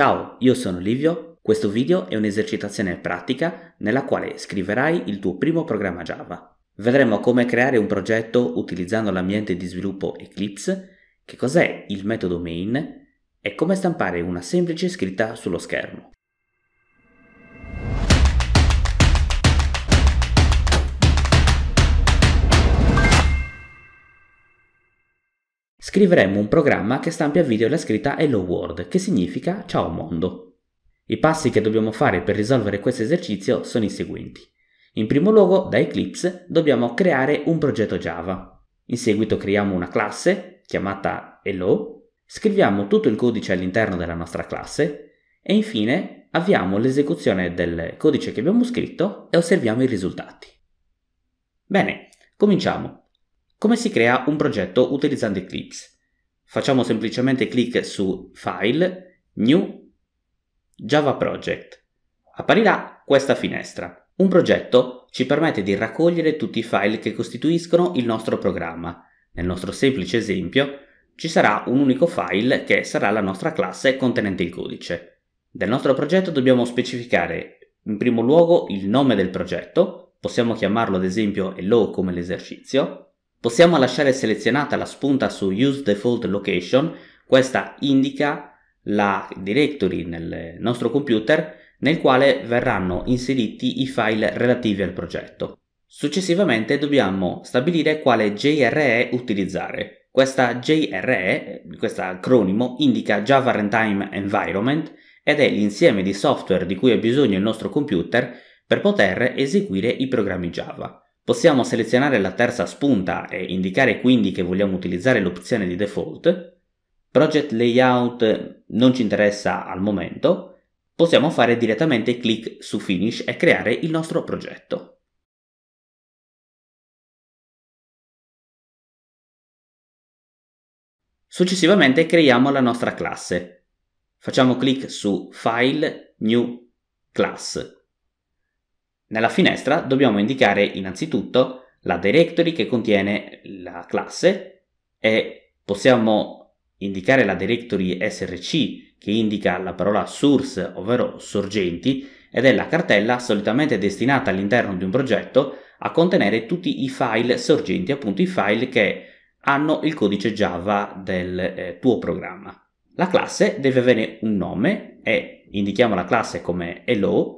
Ciao, io sono Livio, questo video è un'esercitazione pratica nella quale scriverai il tuo primo programma Java. Vedremo come creare un progetto utilizzando l'ambiente di sviluppo Eclipse, che cos'è il metodo main e come stampare una semplice scritta sullo schermo. scriveremo un programma che stampi a video la scritta Hello World, che significa Ciao mondo. I passi che dobbiamo fare per risolvere questo esercizio sono i seguenti. In primo luogo, da Eclipse dobbiamo creare un progetto Java. In seguito creiamo una classe chiamata Hello, scriviamo tutto il codice all'interno della nostra classe e infine avviamo l'esecuzione del codice che abbiamo scritto e osserviamo i risultati. Bene, cominciamo. Come si crea un progetto utilizzando Eclipse? Facciamo semplicemente clic su File, New, Java Project. Apparirà questa finestra. Un progetto ci permette di raccogliere tutti i file che costituiscono il nostro programma. Nel nostro semplice esempio ci sarà un unico file che sarà la nostra classe contenente il codice. Del nostro progetto dobbiamo specificare in primo luogo il nome del progetto, possiamo chiamarlo ad esempio hello come l'esercizio, Possiamo lasciare selezionata la spunta su Use Default Location, questa indica la directory nel nostro computer nel quale verranno inseriti i file relativi al progetto. Successivamente dobbiamo stabilire quale JRE utilizzare. Questa JRE, questo acronimo, indica Java Runtime Environment ed è l'insieme di software di cui ha bisogno il nostro computer per poter eseguire i programmi Java. Possiamo selezionare la terza spunta e indicare quindi che vogliamo utilizzare l'opzione di default. Project Layout non ci interessa al momento. Possiamo fare direttamente clic su Finish e creare il nostro progetto. Successivamente creiamo la nostra classe. Facciamo clic su File, New Class. Nella finestra dobbiamo indicare innanzitutto la directory che contiene la classe e possiamo indicare la directory src che indica la parola source, ovvero sorgenti, ed è la cartella solitamente destinata all'interno di un progetto a contenere tutti i file sorgenti, appunto i file che hanno il codice Java del eh, tuo programma. La classe deve avere un nome e indichiamo la classe come hello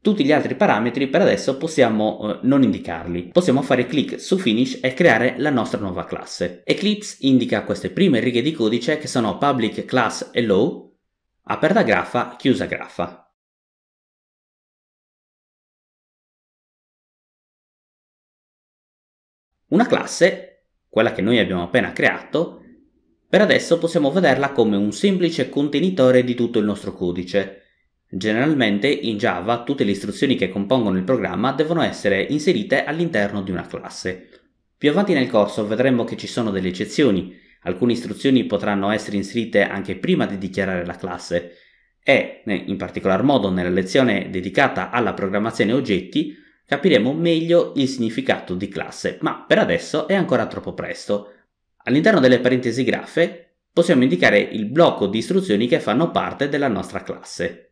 tutti gli altri parametri per adesso possiamo eh, non indicarli, possiamo fare clic su Finish e creare la nostra nuova classe. Eclipse indica queste prime righe di codice che sono public class hello, aperta graffa, chiusa graffa. Una classe, quella che noi abbiamo appena creato, per adesso possiamo vederla come un semplice contenitore di tutto il nostro codice, Generalmente in Java tutte le istruzioni che compongono il programma devono essere inserite all'interno di una classe. Più avanti nel corso vedremo che ci sono delle eccezioni, alcune istruzioni potranno essere inserite anche prima di dichiarare la classe e, in particolar modo nella lezione dedicata alla programmazione oggetti, capiremo meglio il significato di classe, ma per adesso è ancora troppo presto. All'interno delle parentesi graffe possiamo indicare il blocco di istruzioni che fanno parte della nostra classe.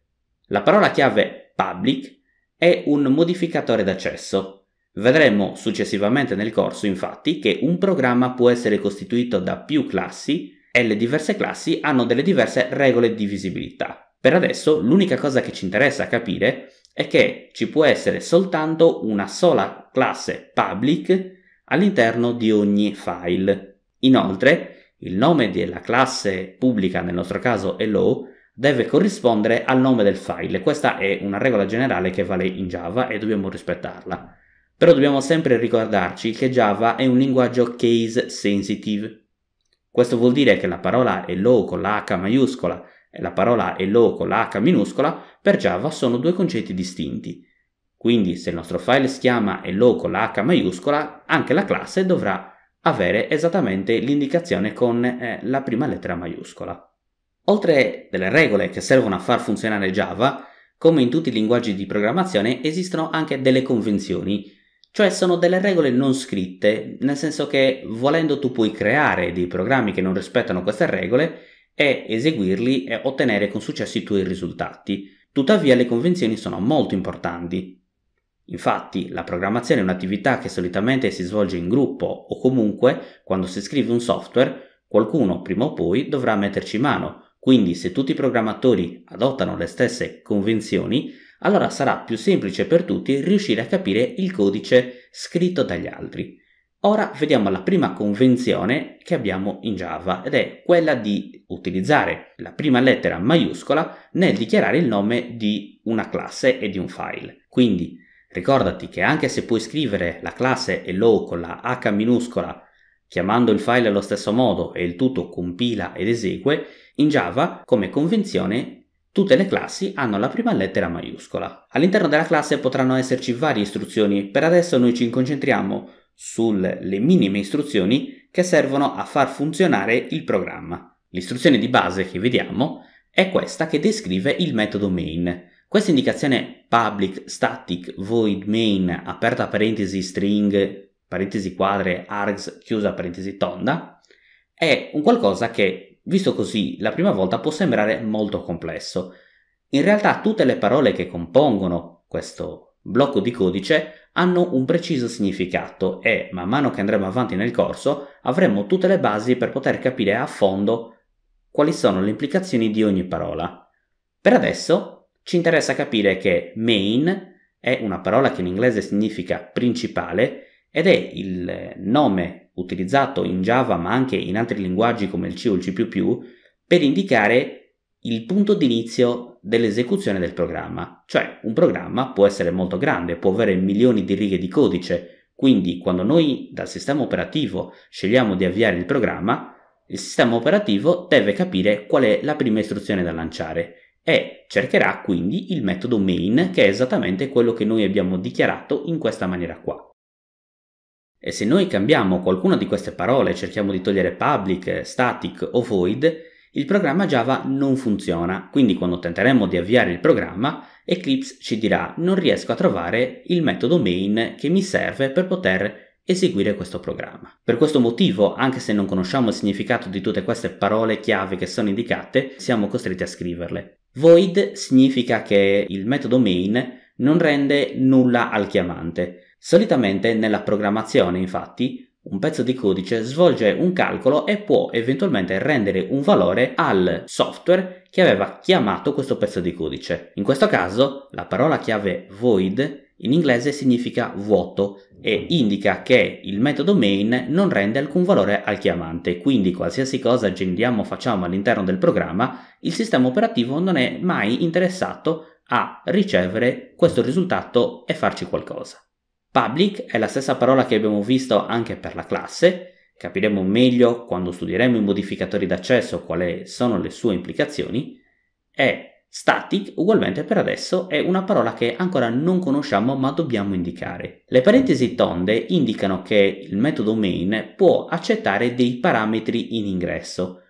La parola chiave public è un modificatore d'accesso. Vedremo successivamente nel corso infatti che un programma può essere costituito da più classi e le diverse classi hanno delle diverse regole di visibilità. Per adesso l'unica cosa che ci interessa capire è che ci può essere soltanto una sola classe public all'interno di ogni file. Inoltre, il nome della classe pubblica, nel nostro caso hello, deve corrispondere al nome del file. Questa è una regola generale che vale in Java e dobbiamo rispettarla. Però dobbiamo sempre ricordarci che Java è un linguaggio case sensitive. Questo vuol dire che la parola hello con la H maiuscola e la parola hello con la H minuscola per Java sono due concetti distinti. Quindi se il nostro file si chiama hello con la H maiuscola, anche la classe dovrà avere esattamente l'indicazione con eh, la prima lettera maiuscola. Oltre delle regole che servono a far funzionare Java, come in tutti i linguaggi di programmazione esistono anche delle convenzioni, cioè sono delle regole non scritte, nel senso che volendo tu puoi creare dei programmi che non rispettano queste regole e eseguirli e ottenere con successo i tuoi risultati. Tuttavia le convenzioni sono molto importanti. Infatti la programmazione è un'attività che solitamente si svolge in gruppo o comunque quando si scrive un software qualcuno prima o poi dovrà metterci mano quindi se tutti i programmatori adottano le stesse convenzioni, allora sarà più semplice per tutti riuscire a capire il codice scritto dagli altri. Ora vediamo la prima convenzione che abbiamo in Java ed è quella di utilizzare la prima lettera maiuscola nel dichiarare il nome di una classe e di un file. Quindi ricordati che anche se puoi scrivere la classe hello con la H minuscola chiamando il file allo stesso modo e il tutto compila ed esegue, in Java, come convenzione, Tutte le classi hanno la prima lettera maiuscola. All'interno della classe potranno esserci varie istruzioni, per adesso noi ci concentriamo sulle minime istruzioni che servono a far funzionare il programma. L'istruzione di base che vediamo è questa che descrive il metodo main. Questa indicazione public static void main aperta parentesi string parentesi quadre args chiusa parentesi tonda è un qualcosa che Visto così, la prima volta può sembrare molto complesso. In realtà tutte le parole che compongono questo blocco di codice hanno un preciso significato e man mano che andremo avanti nel corso avremo tutte le basi per poter capire a fondo quali sono le implicazioni di ogni parola. Per adesso ci interessa capire che main è una parola che in inglese significa principale ed è il nome utilizzato in Java ma anche in altri linguaggi come il C o il C++ per indicare il punto d'inizio dell'esecuzione del programma. Cioè un programma può essere molto grande, può avere milioni di righe di codice, quindi quando noi dal sistema operativo scegliamo di avviare il programma, il sistema operativo deve capire qual è la prima istruzione da lanciare e cercherà quindi il metodo main che è esattamente quello che noi abbiamo dichiarato in questa maniera qua. E se noi cambiamo qualcuna di queste parole, cerchiamo di togliere public, static o void, il programma Java non funziona, quindi quando tenteremo di avviare il programma, Eclipse ci dirà non riesco a trovare il metodo main che mi serve per poter eseguire questo programma. Per questo motivo, anche se non conosciamo il significato di tutte queste parole chiave che sono indicate, siamo costretti a scriverle. Void significa che il metodo main non rende nulla al chiamante. Solitamente nella programmazione, infatti, un pezzo di codice svolge un calcolo e può eventualmente rendere un valore al software che aveva chiamato questo pezzo di codice. In questo caso la parola chiave void in inglese significa vuoto e indica che il metodo main non rende alcun valore al chiamante, quindi qualsiasi cosa generiamo o facciamo all'interno del programma, il sistema operativo non è mai interessato a ricevere questo risultato e farci qualcosa. Public è la stessa parola che abbiamo visto anche per la classe, capiremo meglio quando studieremo i modificatori d'accesso quali sono le sue implicazioni, e static ugualmente per adesso è una parola che ancora non conosciamo ma dobbiamo indicare. Le parentesi tonde indicano che il metodo main può accettare dei parametri in ingresso,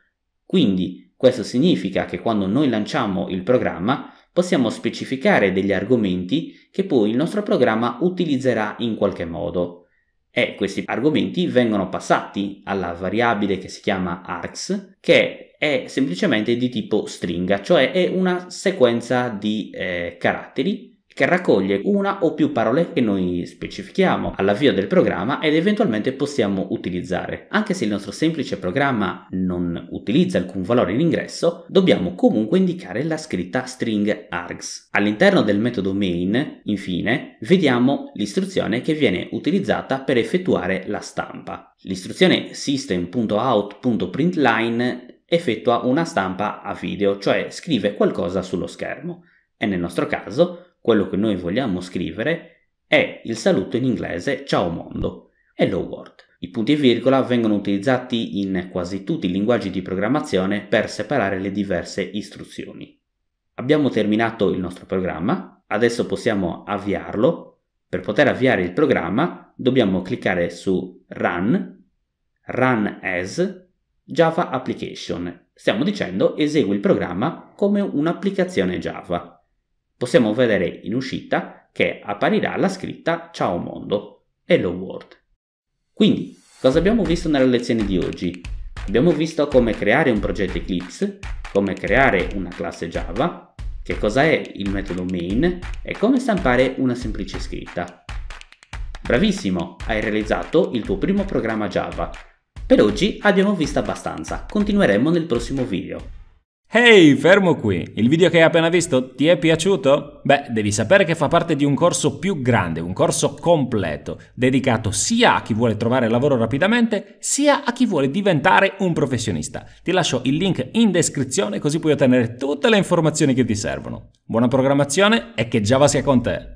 quindi questo significa che quando noi lanciamo il programma possiamo specificare degli argomenti che poi il nostro programma utilizzerà in qualche modo. E questi argomenti vengono passati alla variabile che si chiama args, che è semplicemente di tipo stringa, cioè è una sequenza di eh, caratteri che raccoglie una o più parole che noi specifichiamo all'avvio del programma ed eventualmente possiamo utilizzare. Anche se il nostro semplice programma non utilizza alcun valore in ingresso, dobbiamo comunque indicare la scritta string args. All'interno del metodo main, infine, vediamo l'istruzione che viene utilizzata per effettuare la stampa. L'istruzione system.out.println effettua una stampa a video, cioè scrive qualcosa sullo schermo e nel nostro caso quello che noi vogliamo scrivere è il saluto in inglese ciao mondo, hello world. I punti e virgola vengono utilizzati in quasi tutti i linguaggi di programmazione per separare le diverse istruzioni. Abbiamo terminato il nostro programma, adesso possiamo avviarlo. Per poter avviare il programma dobbiamo cliccare su Run, Run as Java Application. Stiamo dicendo esegui il programma come un'applicazione Java possiamo vedere in uscita che apparirà la scritta Ciao mondo, Hello World. Quindi, cosa abbiamo visto nella lezione di oggi? Abbiamo visto come creare un progetto Eclipse, come creare una classe Java, che cos'è il metodo main e come stampare una semplice scritta. Bravissimo, hai realizzato il tuo primo programma Java. Per oggi abbiamo visto abbastanza, continueremo nel prossimo video. Ehi, hey, fermo qui! Il video che hai appena visto ti è piaciuto? Beh, devi sapere che fa parte di un corso più grande, un corso completo, dedicato sia a chi vuole trovare lavoro rapidamente, sia a chi vuole diventare un professionista. Ti lascio il link in descrizione così puoi ottenere tutte le informazioni che ti servono. Buona programmazione e che Java sia con te!